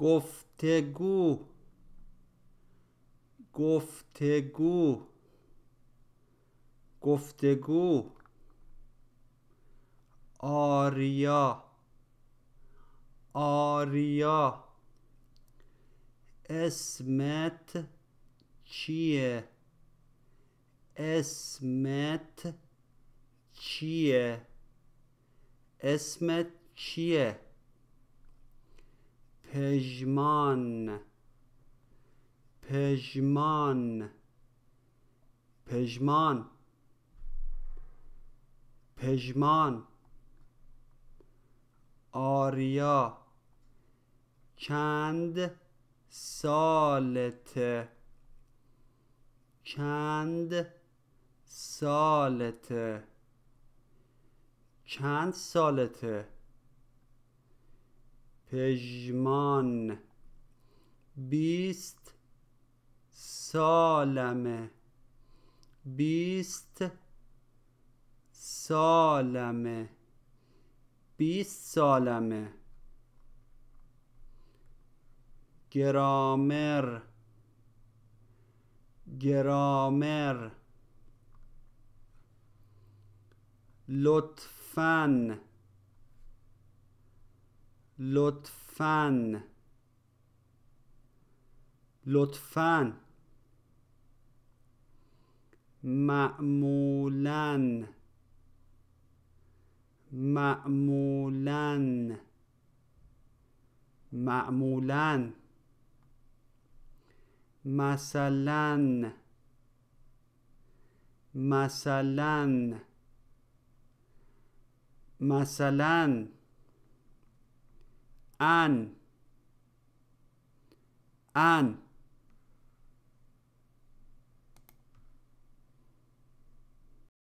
گفتگو گفتگو گفتگو آریا آریا اسمت چیه اسمت چیه اسمت چیه پژمان پژمان پژمان پژمان آریا چند سالته چند سالته چند سالته پژمان بیست سالمه بیست سالمه بیست سالمه گرامر گرامر لطفاً لطفاً لطفاً معمولاً معمولاً معمولاً مثلاً مثلاً مثلا an an